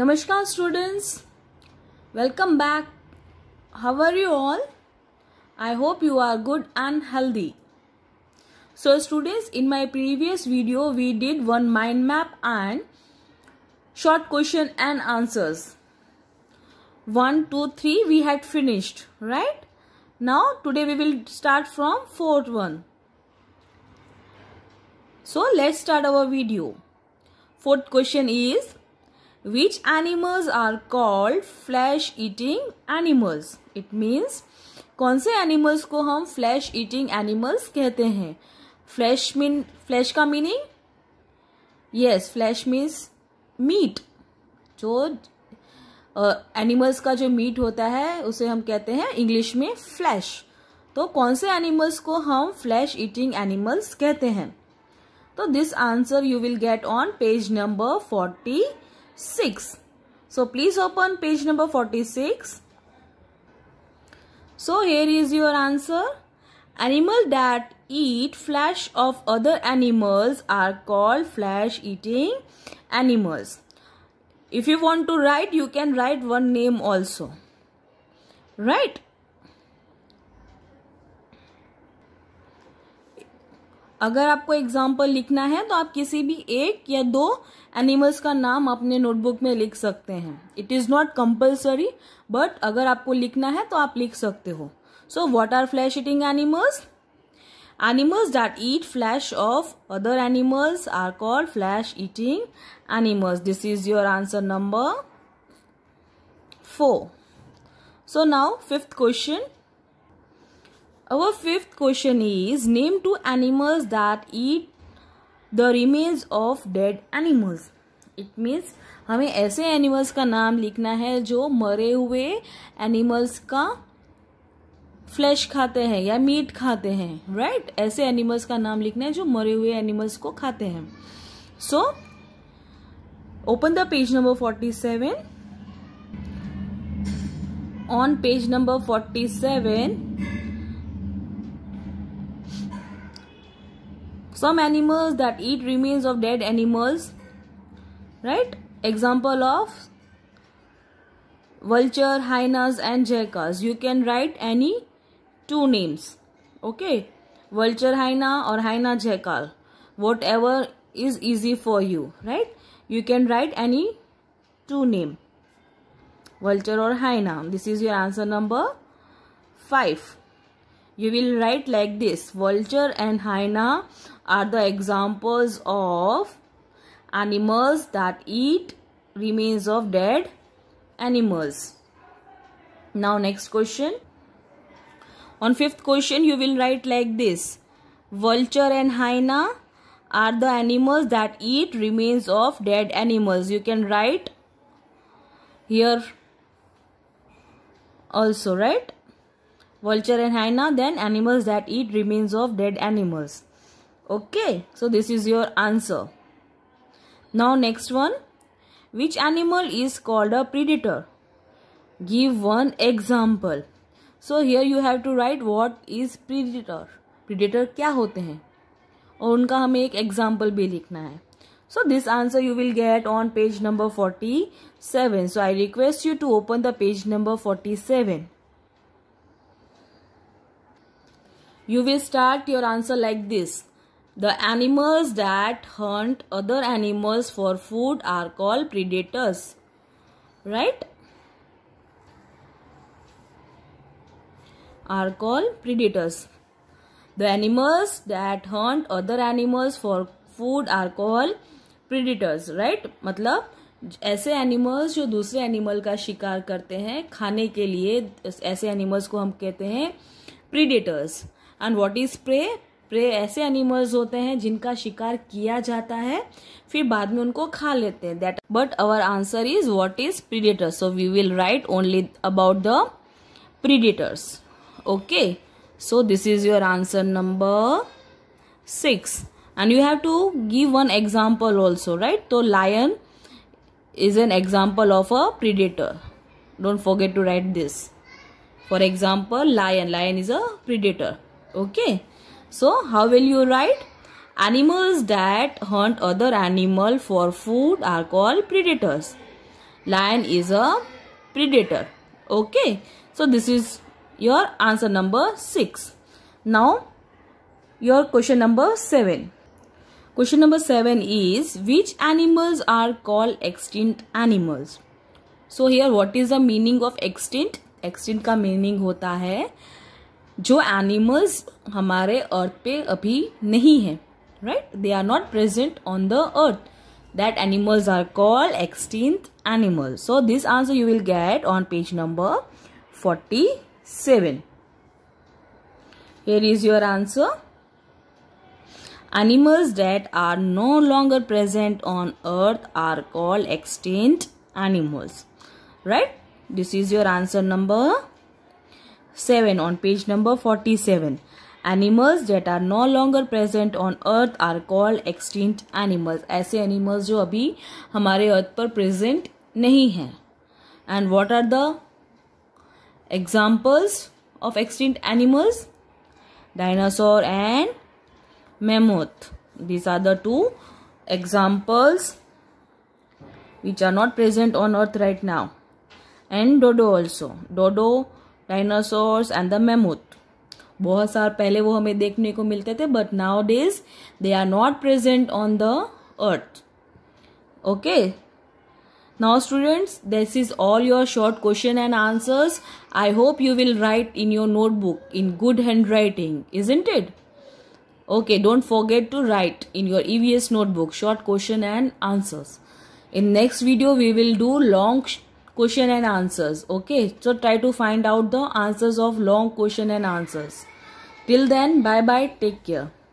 Namaskar students. Welcome back. How are you all? I hope you are good and healthy. So students, in my previous video, we did one mind map and short question and answers. 1, 2, 3 we had finished, right? Now today we will start from fourth one. So let's start our video. Fourth question is which animals are called flesh eating animals it means कौन से animals को हम flesh eating animals कहते हैं flesh mean flesh का meaning yes flesh means meat जो animals uh, का जो मीट होता है उसे हम कहते हैं इंग्लिश में फ्लैश तो कौन से एनिमल्स को हम फ्लैश ईटिंग एनिमल्स कहते हैं तो this answer you will get on page number forty 6. So please open page number 46. So here is your answer. Animal that eat flesh of other animals are called flesh eating animals. If you want to write, you can write one name also. Right? अगर आपको example लिखना है तो आप किसी भी एक या दो एनिमल्स का नाम अपने नोटबुक में लिख सकते हैं it is not compulsory but अगर आपको लिखना है तो आप लिख सकते हो so what are flesh eating animals animals that eat flesh of other animals are called flesh eating animals this is your answer number four so now fifth question Our fifth question is name two animals that eat the remains of dead animals. It means हमें ऐसे animals का नाम लिखना है जो मरे हुए animals का फ्लैश खाते हैं या मीट खाते हैं राइट right? ऐसे एनिमल्स का नाम लिखना है जो मरे हुए एनिमल्स को खाते हैं so open the page number forty seven on page number forty seven some animals that eat remains of dead animals right example of vulture hyenas and jackals you can write any two names okay vulture hyena or hyena jackal whatever is easy for you right you can write any two name vulture or hyena this is your answer number 5 you will write like this vulture and hyena are the examples of animals that eat remains of dead animals. Now next question. On fifth question you will write like this. Vulture and hyena are the animals that eat remains of dead animals. You can write here also right vulture and hyena then animals that eat remains of dead animals Okay, so this is your answer. Now next one. Which animal is called a predator? Give one example. So here you have to write what is predator. Predator kya hote hain, aur unka हमें ek example bhi likhna hai. So this answer you will get on page number 47. So I request you to open the page number 47. You will start your answer like this. The animals that hunt other animals for food are called predators. Right? Are called predators. The animals that hunt other animals for food are called predators. Right? मतलब ऐसे animals जो दूसरे animal का शिकार करते हैं खाने के लिए ऐसे एनिमल्स को हम कहते हैं predators and what is prey prey ऐसे एनिमल्स होते हैं जिनका शिकार किया जाता है फिर बाद में उनको खा लेते हैं that but our answer is what is predators so we will write only about the predators okay so this is your answer number six and you have to give one example also right तो lion is an example of a predator don't forget to write this for example lion lion is a predator okay So how will you write? Animals that hunt other animal for food are called predators. Lion is a predator. Okay. So this is your answer number 6. Now your question number 7. Question number 7 is which animals are called extinct animals? So here what is the meaning of extinct? Extinct ka meaning होता hai. जो animals हमारे earth पे अभी नहीं है right they are not present on the earth that animals are called extinct animals so this answer you will get on page number forty seven here is your answer animals that are no longer present on earth are called extinct animals right this is your answer number 7 on page number 47. Animals that are no longer present on earth are called extinct animals. Aise animals jo abhi humare earth par present nahi hai. And what are the examples of extinct animals? Dinosaur and mammoth. These are the two examples which are not present on earth right now. And dodo also. Dodo dinosaurs and the mammoth बहुत साल पहले वो हमें देखने को मिलते थे but nowadays they are not present on the earth okay now students this is all your short question and answers I hope you will write in your notebook in good handwriting is intended okay don't forget to write in your EVS notebook short question and answers in next video we will do long question and answers okay so try to find out the answers of long question and answers till then bye bye take care